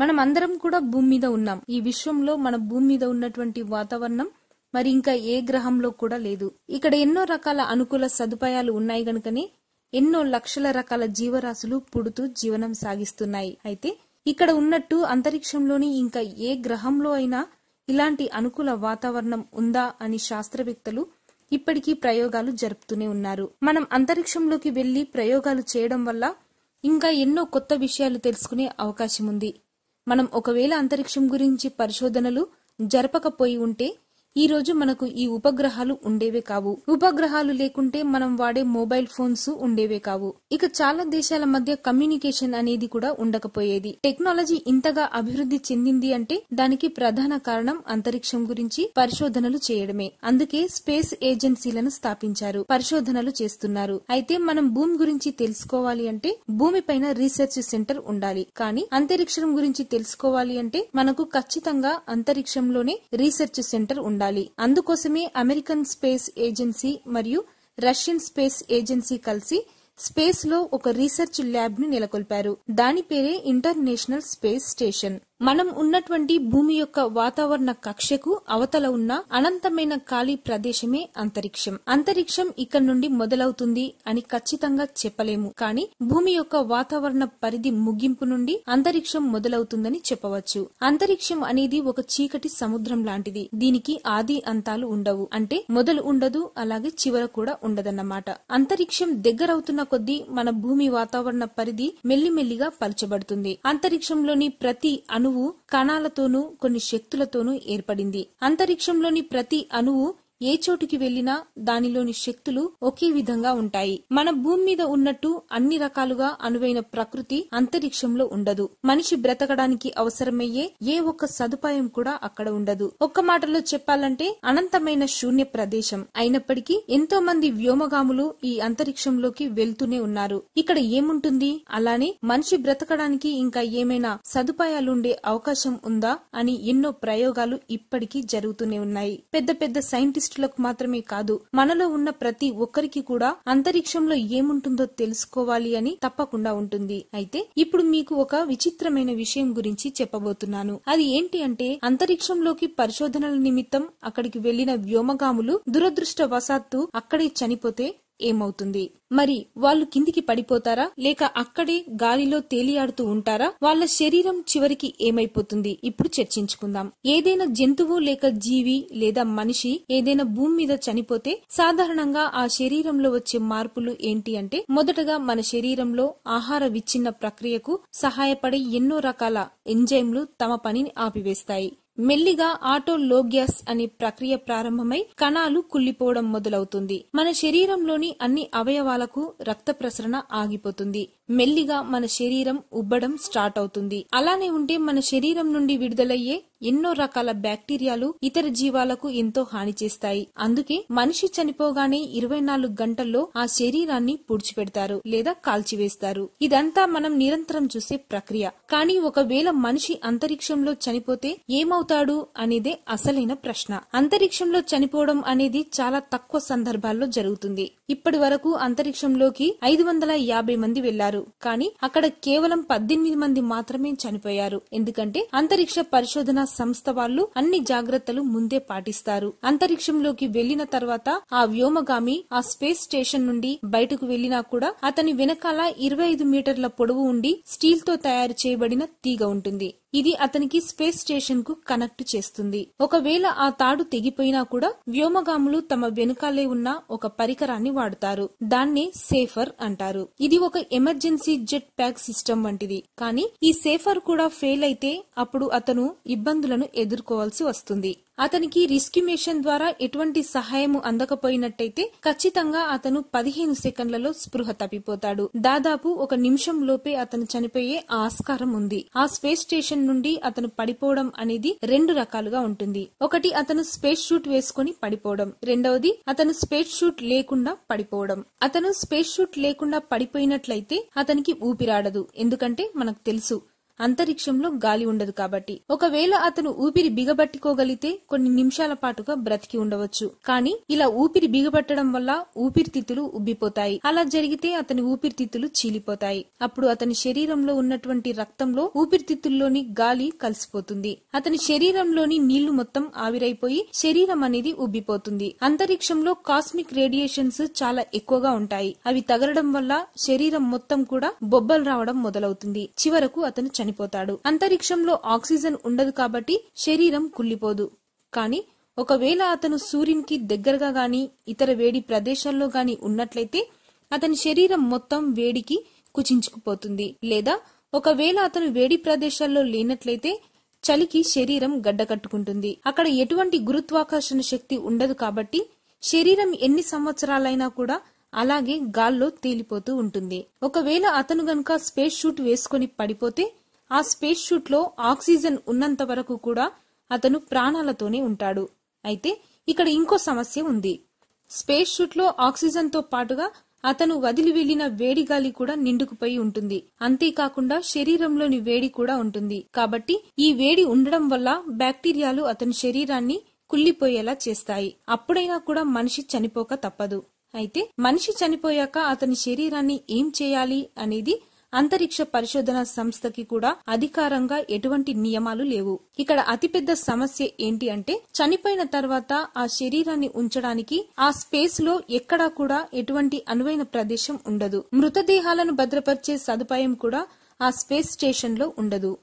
మనం అందరం కూడా భూమి మీద ఉన్నాం ఈ విశ్వంలో మన భూమి మీద ఉన్నటువంటి వాతావరణం మరి ఇంకా ఏ గ్రహంలో కూడా లేదు ఇక్కడ ఎన్నో రకాల అనుకూల సదుపాయాలు ఉన్నాయి గనుకనే ఎన్నో లక్షల రకాల జీవరాశులు పుడుతూ జీవనం సాగిస్తున్నాయి అయితే ఇక్కడ ఉన్నట్టు అంతరిక్షంలోని ఇంకా ఏ గ్రహంలో అయినా ఇలాంటి అనుకూల వాతావరణం ఉందా అని శాస్త్రవేత్తలు ఇప్పటికీ ప్రయోగాలు జరుపుతూనే ఉన్నారు మనం అంతరిక్షంలోకి వెళ్లి ప్రయోగాలు చేయడం వల్ల ఇంకా ఎన్నో కొత్త విషయాలు తెలుసుకునే అవకాశం ఉంది మనం ఒకవేళ అంతరిక్షం గురించి పరిశోధనలు జరపకపోయి ఉంటే ఈ రోజు మనకు ఈ ఉపగ్రహాలు ఉండేవే కావు ఉపగ్రహాలు లేకుంటే మనం వాడే మొబైల్ ఫోన్స్ ఉండేవే కావు ఇక చాలా దేశాల మధ్య కమ్యూనికేషన్ అనేది కూడా ఉండకపోయేది టెక్నాలజీ ఇంతగా అభివృద్ధి చెందింది అంటే దానికి ప్రధాన కారణం అంతరిక్షం గురించి పరిశోధనలు చేయడమే అందుకే స్పేస్ ఏజెన్సీలను స్థాపించారు పరిశోధనలు చేస్తున్నారు అయితే మనం భూమి గురించి తెలుసుకోవాలి అంటే భూమిపైన రీసెర్చ్ సెంటర్ ఉండాలి కానీ అంతరిక్షం గురించి తెలుసుకోవాలి అంటే మనకు ఖచ్చితంగా అంతరిక్షంలోనే రీసెర్చ్ సెంటర్ ఉండాలి ఉండాలి అందుకోసమే అమెరికన్ స్పేస్ ఏజెన్సీ మరియు రష్యన్ స్పేస్ ఏజెన్సీ కలిసి స్పేస్ లో ఒక రీసెర్చ్ ల్యాబ్ ను నెలకొల్పారు దాని పేరే ఇంటర్నేషనల్ స్పేస్ స్టేషన్ మనం ఉన్నటువంటి భూమి యొక్క వాతావరణ కక్షకు అవతల ఉన్న అనంతమైన ఖాళీ ప్రదేశమే అంతరిక్షం అంతరిక్షం ఇక్కడ నుండి మొదలవుతుంది అని ఖచ్చితంగా చెప్పలేము కానీ భూమి యొక్క వాతావరణ పరిధి ముగింపు నుండి అంతరిక్షం మొదలవుతుందని చెప్పవచ్చు అంతరిక్షం అనేది ఒక చీకటి సముద్రం లాంటిది దీనికి ఆది అంతాలు ఉండవు అంటే మొదలు ఉండదు అలాగే చివర కూడా ఉండదన్నమాట అంతరిక్షం దగ్గరవుతున్న కొద్దీ మన భూమి వాతావరణ పరిధి మెల్లిమెల్లిగా పలచబడుతుంది అంతరిక్షంలోని ప్రతి అణు అణువు కణాలతోనూ కొన్ని శక్తులతోనూ ఏర్పడింది అంతరిక్షంలోని ప్రతి అణువు ఏ చోటుకి వెళ్లినా దానిలోని శక్తులు ఒకే విధంగా ఉంటాయి మన భూమి మీద ఉన్నట్టు అన్ని రకాలుగా అనువైన ప్రకృతి అంతరిక్షంలో ఉండదు మనిషి బ్రతకడానికి అవసరమయ్యే ఏ ఒక్క సదుపాయం కూడా అక్కడ ఉండదు ఒక్క మాటలో చెప్పాలంటే అనంతమైన శూన్య ప్రదేశం అయినప్పటికీ ఎంతో మంది వ్యోమగాములు ఈ అంతరిక్షంలోకి వెళ్తూనే ఉన్నారు ఇక్కడ ఏముంటుంది అలానే మనిషి బ్రతకడానికి ఇంకా ఏమైనా సదుపాయాలుండే అవకాశం ఉందా అని ఎన్నో ప్రయోగాలు ఇప్పటికీ జరుగుతూనే ఉన్నాయి పెద్ద పెద్ద సైంటిస్ట్ సైంటిస్టులకు మాత్రమే కాదు మనలో ఉన్న ప్రతి ఒక్కరికి కూడా అంతరిక్షంలో ఏముంటుందో తెలుసుకోవాలి అని తప్పకుండా ఉంటుంది అయితే ఇప్పుడు మీకు ఒక విచిత్రమైన విషయం గురించి చెప్పబోతున్నాను అది ఏంటి అంటే అంతరిక్షంలోకి పరిశోధనల నిమిత్తం అక్కడికి వెళ్లిన వ్యోమగాములు దురదృష్టవశాత్తు అక్కడే చనిపోతే ఏమవుతుంది మరి వాళ్ళు కిందికి పడిపోతారా లేక అక్కడే గాలిలో తేలియాడుతూ ఉంటారా వాళ్ళ శరీరం చివరికి ఏమైపోతుంది ఇప్పుడు చర్చించుకుందాం ఏదైనా జంతువు లేక జీవి లేదా మనిషి ఏదైనా భూమి మీద చనిపోతే సాధారణంగా ఆ శరీరంలో వచ్చే మార్పులు ఏంటి అంటే మొదటగా మన శరీరంలో ఆహార విచ్ఛిన్న ప్రక్రియకు సహాయపడే ఎన్నో రకాల ఎంజైమ్లు తమ పనిని ఆపివేస్తాయి మెల్లిగా ఆటోలోగ్యాస్ అనే ప్రక్రియ ప్రారంభమై కణాలు కుళ్ళిపోవడం మొదలవుతుంది మన శరీరంలోని అన్ని అవయవాలకు రక్త ప్రసరణ ఆగిపోతుంది మెల్లిగా మన శరీరం ఉబ్బడం స్టార్ట్ అవుతుంది అలానే ఉంటే మన శరీరం నుండి విడుదలయ్యే ఎన్నో రకాల బ్యాక్టీరియాలు ఇతర జీవాలకు ఎంతో హాని చేస్తాయి అందుకే మనిషి చనిపోగానే ఇరవై నాలుగు గంటల్లో ఆ శరీరాన్ని పూడ్చిపెడతారు లేదా కాల్చివేస్తారు ఇదంతా మనం నిరంతరం చూసే ప్రక్రియ కానీ ఒకవేళ మనిషి అంతరిక్షంలో చనిపోతే ఏమవుతాడు అనేదే అసలైన ప్రశ్న అంతరిక్షంలో చనిపోవడం అనేది చాలా తక్కువ సందర్భాల్లో జరుగుతుంది ఇప్పటి వరకు అంతరిక్షంలోకి ఐదు వందల యాభై మంది వెళ్లారు చేశారు కానీ అక్కడ కేవలం పద్దెనిమిది మంది మాత్రమే చనిపోయారు ఎందుకంటే అంతరిక్ష పరిశోధన సంస్థ వాళ్ళు అన్ని జాగ్రత్తలు ముందే పాటిస్తారు అంతరిక్షంలోకి వెళ్లిన తర్వాత ఆ వ్యోమగామి ఆ స్పేస్ స్టేషన్ నుండి బయటకు వెళ్లినా కూడా అతని వెనకాల ఇరవై ఐదు మీటర్ల పొడవు ఉండి స్టీల్ తో తయారు చేయబడిన తీగ ఉంటుంది ఇది అతనికి స్పేస్ స్టేషన్ కు కనెక్ట్ చేస్తుంది ఒకవేళ ఆ తాడు తెగిపోయినా కూడా వ్యోమగాములు తమ వెనుకాలే ఉన్న ఒక పరికరాన్ని వాడుతారు దాన్ని సేఫర్ అంటారు ఇది ఒక ఎమర్జెన్సీ జెట్ ప్యాక్ సిస్టమ్ వంటిది కానీ ఈ సేఫర్ కూడా ఫెయిల్ అయితే అప్పుడు అతను ఇబ్బందులను ఎదుర్కోవాల్సి వస్తుంది అతనికి రిస్క్యుమేషన్ ద్వారా ఎటువంటి సహాయము అందకపోయినట్టయితే ఖచ్చితంగా అతను పదిహేను సెకండ్లలో స్పృహ తప్పిపోతాడు దాదాపు ఒక నిమిషం లోపే అతను చనిపోయే ఆస్కారం ఉంది ఆ స్పేస్ స్టేషన్ నుండి అతను పడిపోవడం అనేది రెండు రకాలుగా ఉంటుంది ఒకటి అతను స్పేస్ షూట్ వేసుకుని పడిపోవడం రెండవది అతను స్పేస్ షూట్ లేకుండా పడిపోవడం అతను స్పేస్ షూట్ లేకుండా పడిపోయినట్లయితే అతనికి ఊపిరాడదు ఎందుకంటే మనకు తెలుసు అంతరిక్షంలో గాలి ఉండదు కాబట్టి ఒకవేళ అతను ఊపిరి బిగబట్టుకోగలిగితే కొన్ని నిమిషాల పాటుగా బ్రతికి ఉండవచ్చు కానీ ఇలా ఊపిరి బిగబట్టడం వల్ల ఊపిరితిత్తులు ఉబ్బిపోతాయి అలా జరిగితే అతని ఊపిరితిత్తులు చీలిపోతాయి అప్పుడు అతని శరీరంలో ఉన్నటువంటి రక్తంలో ఊపిరితిత్తుల్లోని గాలి కలిసిపోతుంది అతని శరీరంలోని నీళ్లు మొత్తం ఆవిరైపోయి శరీరం అనేది ఉబ్బిపోతుంది అంతరిక్షంలో కాస్మిక్ రేడియేషన్స్ చాలా ఎక్కువగా ఉంటాయి అవి తగలడం వల్ల శరీరం మొత్తం కూడా బొబ్బలు రావడం మొదలవుతుంది చివరకు అతను చనిపోతాడు అంతరిక్షంలో ఆక్సిజన్ ఉండదు కాబట్టి శరీరం కుళ్ళిపోదు కానీ ఒకవేళ అతను సూర్యునికి దగ్గరగా గాని ఇతర వేడి ప్రదేశాల్లో గాని ఉన్నట్లయితే అతని శరీరం మొత్తం వేడికి కుచించుకుపోతుంది లేదా ఒకవేళ అతను వేడి ప్రదేశాల్లో లేనట్లయితే చలికి శరీరం గడ్డకట్టుకుంటుంది అక్కడ ఎటువంటి గురుత్వాకర్షణ శక్తి ఉండదు కాబట్టి శరీరం ఎన్ని సంవత్సరాలైనా కూడా అలాగే గాల్లో తేలిపోతూ ఉంటుంది ఒకవేళ అతను గనుక స్పేస్ షూట్ వేసుకుని పడిపోతే ఆ స్పేస్ షూట్లో ఆక్సిజన్ ఉన్నంత వరకు కూడా అతను ప్రాణాలతోనే ఉంటాడు అయితే ఇక్కడ ఇంకో సమస్య ఉంది స్పేస్ షూట్లో ఆక్సిజన్తో పాటుగా అతను వదిలి వెళ్లిన వేడి గాలి కూడా నిండుకుపోయి ఉంటుంది అంతేకాకుండా శరీరంలోని వేడి కూడా ఉంటుంది కాబట్టి ఈ వేడి ఉండడం వల్ల బ్యాక్టీరియాలు అతని శరీరాన్ని కుళ్ళిపోయేలా చేస్తాయి అప్పుడైనా కూడా మనిషి చనిపోక తప్పదు అయితే మనిషి చనిపోయాక అతని శరీరాన్ని ఏం చేయాలి అనేది అంతరిక్ష పరిశోధన సంస్థకి కూడా అధికారంగా ఎటువంటి నియమాలు లేవు ఇక్కడ అతిపెద్ద సమస్య ఏంటి అంటే చనిపోయిన తర్వాత ఆ శరీరాన్ని ఉంచడానికి ఆ స్పేస్ లో ఎక్కడా కూడా ఎటువంటి అనువైన ప్రదేశం ఉండదు మృతదేహాలను భద్రపరిచే సదుపాయం కూడా ఆ స్పేస్ స్టేషన్ లో ఉండదు